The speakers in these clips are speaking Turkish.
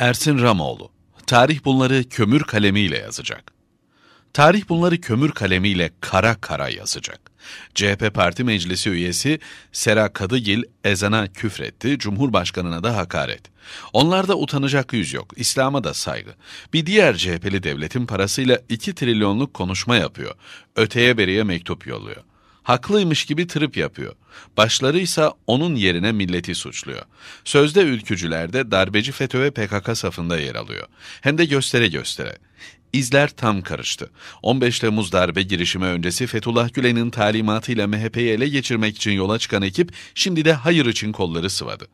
Ersin Ramoğlu. Tarih bunları kömür kalemiyle yazacak. Tarih bunları kömür kalemiyle kara kara yazacak. CHP Parti Meclisi üyesi Sera Kadıgil ezana küfretti, Cumhurbaşkanına da hakaret. Onlarda utanacak yüz yok, İslam'a da saygı. Bir diğer CHP'li devletin parasıyla 2 trilyonluk konuşma yapıyor. Öteye beriye mektup yolluyor haklıymış gibi trip yapıyor. Başları ise onun yerine milleti suçluyor. Sözde ülkücüler de darbeci FETÖ ve PKK safında yer alıyor. Hem de göstere göstere. İzler tam karıştı. 15 Temmuz darbe girişimi öncesi Fethullah Gülen'in talimatıyla MHP'yi ele geçirmek için yola çıkan ekip şimdi de hayır için kolları sıvadı.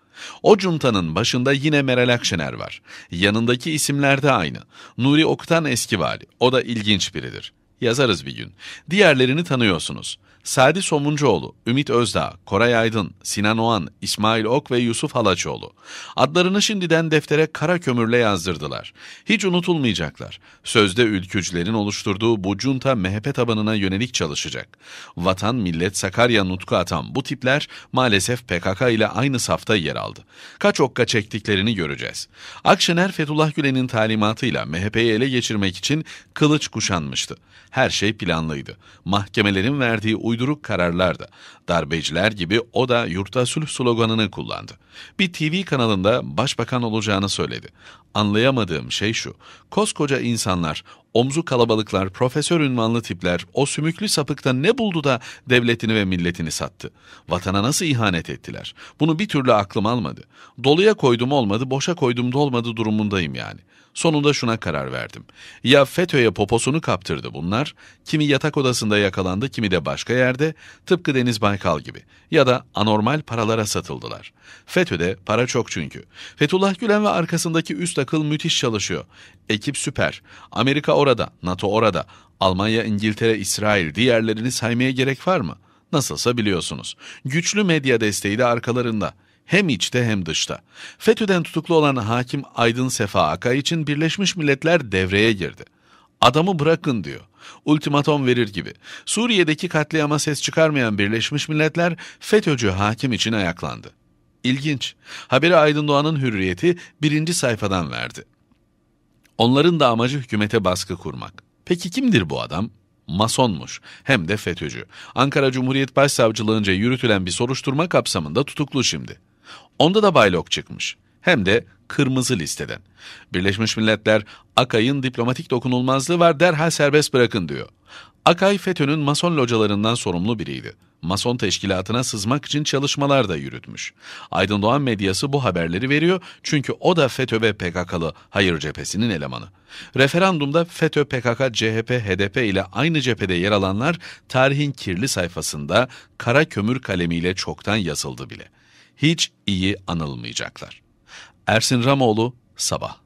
O cuntanın başında yine Meral Akşener var. Yanındaki isimler de aynı. Nuri Oktan eski vali. O da ilginç biridir. Yazarız bir gün. Diğerlerini tanıyorsunuz. Sadi Somuncuoğlu, Ümit Özdağ, Koray Aydın, Sinan Oğan, İsmail Ok ve Yusuf Halaçoğlu. Adlarını şimdiden deftere kara kömürle yazdırdılar. Hiç unutulmayacaklar. Sözde ülkücülerin oluşturduğu bu junta MHP tabanına yönelik çalışacak. Vatan, millet, Sakarya nutku atan bu tipler maalesef PKK ile aynı safta yer aldı. Kaç okka çektiklerini göreceğiz. Akşener Fethullah Gülen'in talimatıyla MHP'yi ele geçirmek için kılıç kuşanmıştı. Her şey planlıydı. Mahkemelerin verdiği uyduruk kararlar da. Darbeciler gibi o da yurtta sulh sloganını kullandı. Bir TV kanalında başbakan olacağını söyledi. Anlayamadığım şey şu. Koskoca insanlar omzu kalabalıklar, profesör ünvanlı tipler o sümüklü sapıkta ne buldu da devletini ve milletini sattı? Vatana nasıl ihanet ettiler? Bunu bir türlü aklım almadı. Doluya koydum olmadı, boşa koydum da olmadı durumundayım yani. Sonunda şuna karar verdim. Ya FETÖ'ye poposunu kaptırdı bunlar, kimi yatak odasında yakalandı, kimi de başka yerde, tıpkı Deniz Baykal gibi. Ya da anormal paralara satıldılar. FETÖ'de para çok çünkü. Fethullah Gülen ve arkasındaki üst akıl müthiş çalışıyor. Ekip süper. Amerika orada, NATO orada, Almanya, İngiltere, İsrail diğerlerini saymaya gerek var mı? Nasılsa biliyorsunuz. Güçlü medya desteği de arkalarında. Hem içte hem dışta. FETÖ'den tutuklu olan hakim Aydın Sefa Akay için Birleşmiş Milletler devreye girdi. Adamı bırakın diyor. Ultimatom verir gibi. Suriye'deki katliama ses çıkarmayan Birleşmiş Milletler FETÖ'cü hakim için ayaklandı. İlginç. Haberi Aydın Doğan'ın Hürriyeti birinci sayfadan verdi. Onların da amacı hükümete baskı kurmak. Peki kimdir bu adam? Masonmuş, hem de FETÖ'cü. Ankara Cumhuriyet Başsavcılığınca yürütülen bir soruşturma kapsamında tutuklu şimdi. Onda da baylok çıkmış. Hem de kırmızı listeden. Birleşmiş Milletler, Akay'ın diplomatik dokunulmazlığı var derhal serbest bırakın diyor. Akay FETÖ'nün mason localarından sorumlu biriydi. Mason teşkilatına sızmak için çalışmalar da yürütmüş. Aydın Doğan medyası bu haberleri veriyor çünkü o da FETÖ ve PKK'lı hayır cephesinin elemanı. Referandumda FETÖ, PKK, CHP, HDP ile aynı cephede yer alanlar tarihin kirli sayfasında kara kömür kalemiyle çoktan yazıldı bile. Hiç iyi anılmayacaklar. Ersin Ramoğlu, Sabah